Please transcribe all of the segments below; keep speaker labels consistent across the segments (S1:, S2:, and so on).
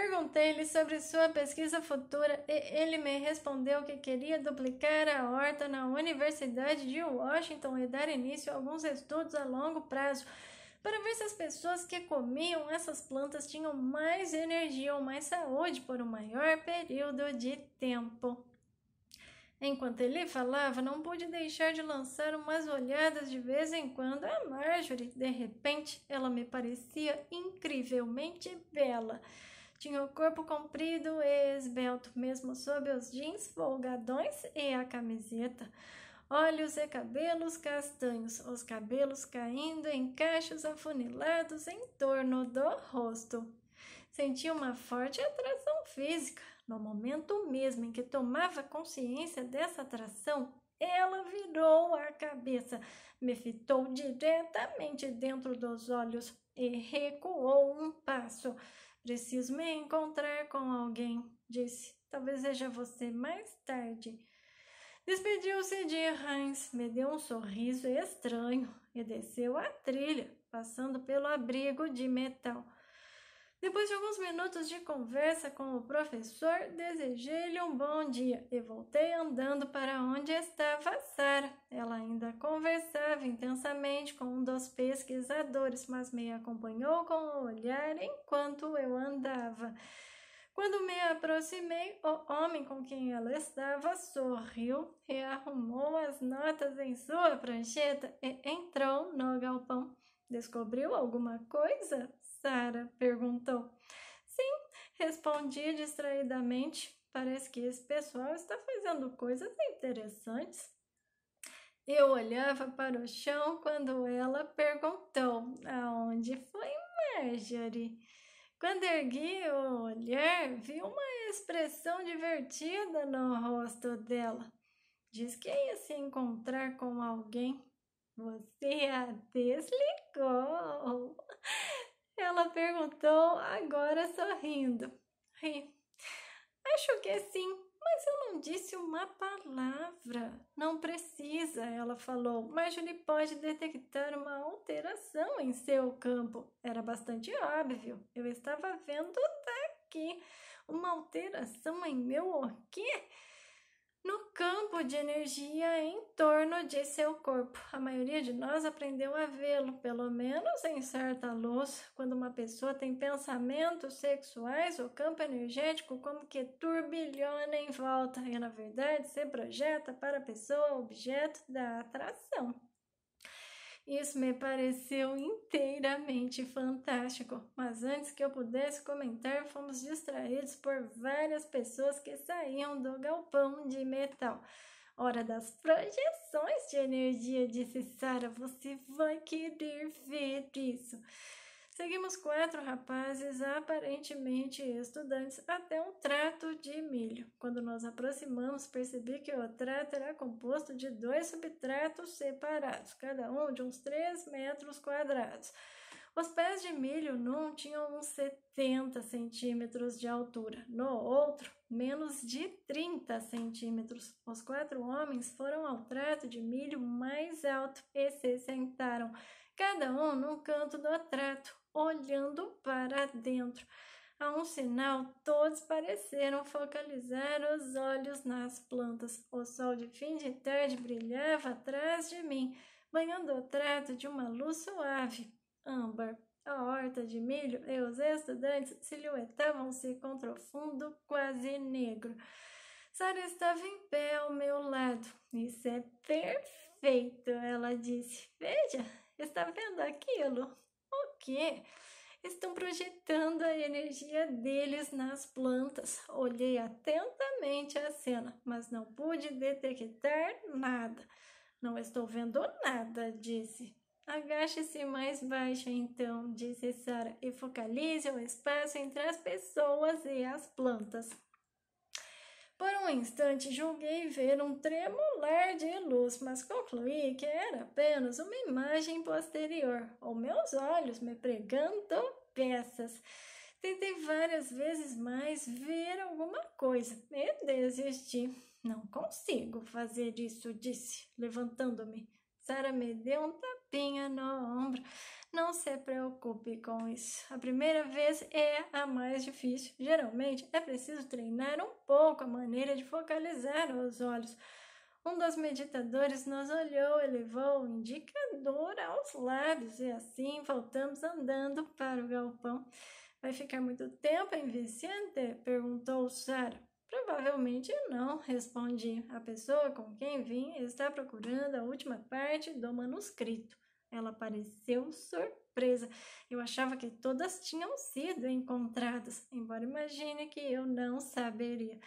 S1: Perguntei-lhe sobre sua pesquisa futura e ele me respondeu que queria duplicar a horta na Universidade de Washington e dar início a alguns estudos a longo prazo para ver se as pessoas que comiam essas plantas tinham mais energia ou mais saúde por um maior período de tempo. Enquanto ele falava, não pude deixar de lançar umas olhadas de vez em quando a Marjorie. De repente, ela me parecia incrivelmente bela. Tinha o corpo comprido e esbelto, mesmo sob os jeans folgadões e a camiseta. Olhos e cabelos castanhos, os cabelos caindo em cachos afunilados em torno do rosto. Senti uma forte atração física. No momento mesmo em que tomava consciência dessa atração, ela virou a cabeça, me fitou diretamente dentro dos olhos e recuou um passo. Preciso me encontrar com alguém, disse. Talvez seja você mais tarde. Despediu-se de Hans, me deu um sorriso estranho e desceu a trilha, passando pelo abrigo de metal. Depois de alguns minutos de conversa com o professor, desejei-lhe um bom dia e voltei andando para onde estava Sara. Ela ainda conversava intensamente com um dos pesquisadores, mas me acompanhou com o olhar enquanto eu andava. Quando me aproximei, o homem com quem ela estava sorriu, e arrumou as notas em sua prancheta e entrou no galpão. Descobriu alguma coisa? Sara perguntou. Sim, respondi distraidamente. Parece que esse pessoal está fazendo coisas interessantes. Eu olhava para o chão quando ela perguntou: Aonde foi Marjorie? Quando ergui o olhar, vi uma expressão divertida no rosto dela. Diz que ia se encontrar com alguém. Você a desligou, perguntou, agora sorrindo. Ri. Acho que é sim, mas eu não disse uma palavra. Não precisa, ela falou, mas ele pode detectar uma alteração em seu campo. Era bastante óbvio, eu estava vendo daqui. Uma alteração em meu o quê? no campo de energia em torno de seu corpo. A maioria de nós aprendeu a vê-lo, pelo menos em certa luz. Quando uma pessoa tem pensamentos sexuais, o campo energético como que turbilhona em volta e, na verdade, se projeta para a pessoa objeto da atração. Isso me pareceu inteiramente fantástico, mas antes que eu pudesse comentar, fomos distraídos por várias pessoas que saíam do galpão de metal. Hora das projeções de energia, disse Sara. Você vai querer ver isso. Seguimos quatro rapazes, aparentemente estudantes, até um trato de milho. Quando nos aproximamos, percebi que o trato era composto de dois subtratos separados, cada um de uns 3 metros quadrados. Os pés de milho num tinham uns 70 centímetros de altura, no outro, menos de 30 centímetros. Os quatro homens foram ao trato de milho mais alto e se sentaram, cada um num canto do trato, olhando para dentro. A um sinal, todos pareceram focalizar os olhos nas plantas. O sol de fim de tarde brilhava atrás de mim, banhando o trato de uma luz suave, âmbar. A horta de milho e os estudantes silhuetavam-se contra o fundo quase negro. Sara estava em pé ao meu lado. Isso é perfeito, ela disse. Veja, está vendo aquilo? porque estão projetando a energia deles nas plantas. Olhei atentamente a cena, mas não pude detectar nada. Não estou vendo nada, disse. Agache-se mais baixo, então, disse Sara, e focalize o espaço entre as pessoas e as plantas. Por um instante julguei ver um tremular de luz, mas concluí que era apenas uma imagem posterior, ou meus olhos me pregando peças. Tentei várias vezes mais ver alguma coisa e desisti. Não consigo fazer isso, disse, levantando-me. Sara me deu um tapinha no ombro. Não se preocupe com isso. A primeira vez é a mais difícil. Geralmente é preciso treinar um pouco a maneira de focalizar os olhos. Um dos meditadores nos olhou, elevou o indicador aos lábios e assim voltamos andando para o galpão. Vai ficar muito tempo em Vicente? perguntou Sara. Provavelmente não, respondi. A pessoa com quem vim está procurando a última parte do manuscrito. Ela pareceu surpresa. Eu achava que todas tinham sido encontradas, embora imagine que eu não saberia.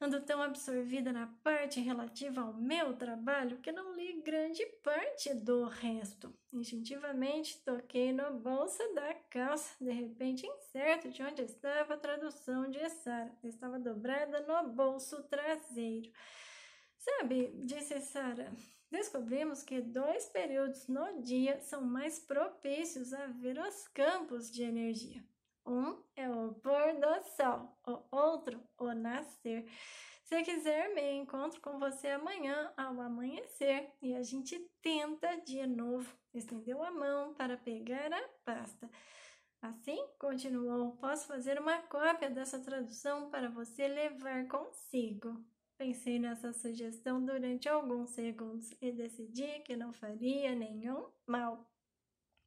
S1: Ando tão absorvida na parte relativa ao meu trabalho que não li grande parte do resto. Instintivamente toquei na bolsa da calça, de repente incerto de onde estava a tradução de Sara. Estava dobrada no bolso traseiro. Sabe, disse Sara, descobrimos que dois períodos no dia são mais propícios a ver os campos de energia. Um é o pôr do sol, o outro o nascer. Se quiser, me encontro com você amanhã ao amanhecer e a gente tenta de novo. Estendeu a mão para pegar a pasta. Assim, continuou, posso fazer uma cópia dessa tradução para você levar consigo. Pensei nessa sugestão durante alguns segundos e decidi que não faria nenhum mal.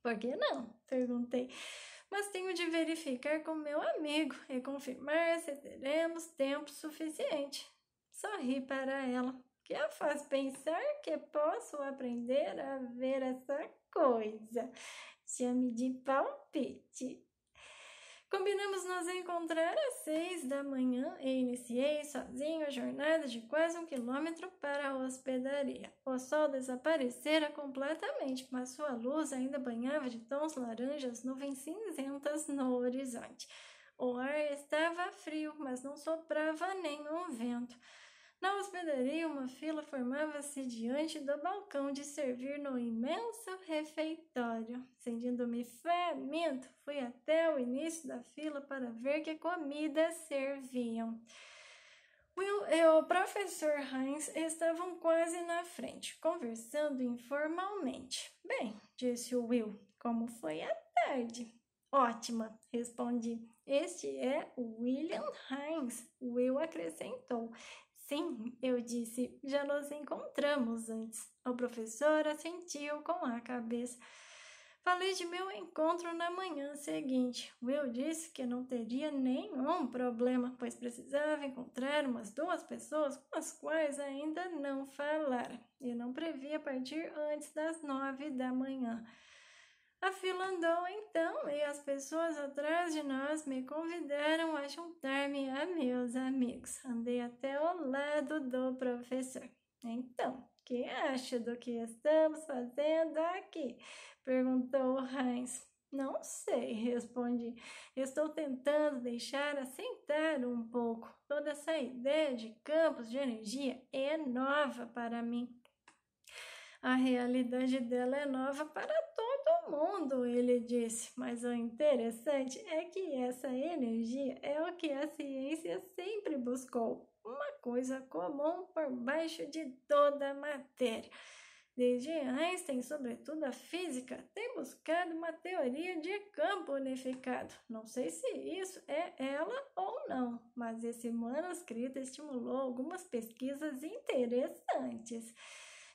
S1: Por que não? Perguntei mas tenho de verificar com meu amigo e confirmar se teremos tempo suficiente. Sorri para ela, que a faz pensar que posso aprender a ver essa coisa. Chame de palpite. Combinamos nos encontrar às seis da manhã e iniciei sozinho a jornada de quase um quilômetro para a hospedaria. O sol desaparecera completamente, mas sua luz ainda banhava de tons laranjas nuvens cinzentas no horizonte. O ar estava frio, mas não soprava nenhum vento. Na hospedaria, uma fila formava-se diante do balcão de servir no imenso refeitório. Sentindo-me faminto, fui até o início da fila para ver que comida serviam. Will e o professor Heinz estavam quase na frente, conversando informalmente. Bem, disse Will, como foi a tarde? Ótima, respondi. Este é William Hines, Will acrescentou. Sim, eu disse, já nos encontramos antes. O professor assentiu com a cabeça. Falei de meu encontro na manhã seguinte. Will disse que não teria nenhum problema, pois precisava encontrar umas duas pessoas com as quais ainda não falara. E não previa partir antes das nove da manhã. A fila andou então e as pessoas atrás de nós me convidaram a juntar-me a meus amigos. Andei até o lado do professor. Então, que acha do que estamos fazendo aqui? perguntou Heinz. Não sei, respondi. Estou tentando deixar assentar um pouco. Toda essa ideia de campos de energia é nova para mim. A realidade dela é nova para todo mundo, ele disse. Mas o interessante é que essa energia é o que a ciência sempre buscou uma coisa comum por baixo de toda a matéria. Desde Einstein, sobretudo a física, tem buscado uma teoria de campo unificado. Não sei se isso é ela ou não, mas esse manuscrito estimulou algumas pesquisas interessantes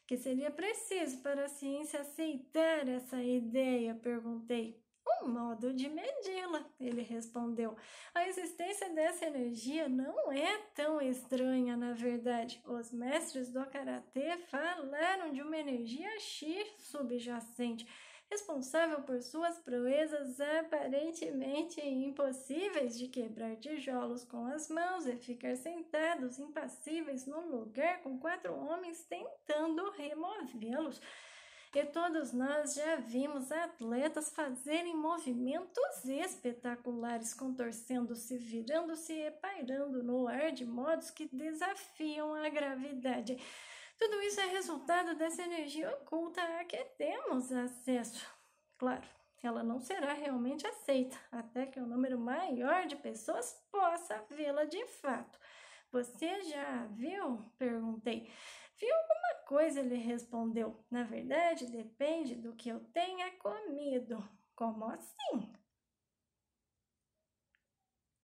S1: que seria preciso para a ciência aceitar essa ideia? Perguntei. Um modo de medi-la, ele respondeu. A existência dessa energia não é tão estranha, na verdade. Os mestres do karatê falaram de uma energia X subjacente responsável por suas proezas aparentemente impossíveis de quebrar tijolos com as mãos e ficar sentados impassíveis no lugar com quatro homens tentando removê-los. E todos nós já vimos atletas fazerem movimentos espetaculares, contorcendo-se, virando-se e pairando no ar de modos que desafiam a gravidade. Tudo isso é resultado dessa energia oculta a que temos acesso. Claro, ela não será realmente aceita até que um número maior de pessoas possa vê-la de fato. Você já a viu? Perguntei. Vi alguma coisa, ele respondeu. Na verdade, depende do que eu tenha comido. Como assim?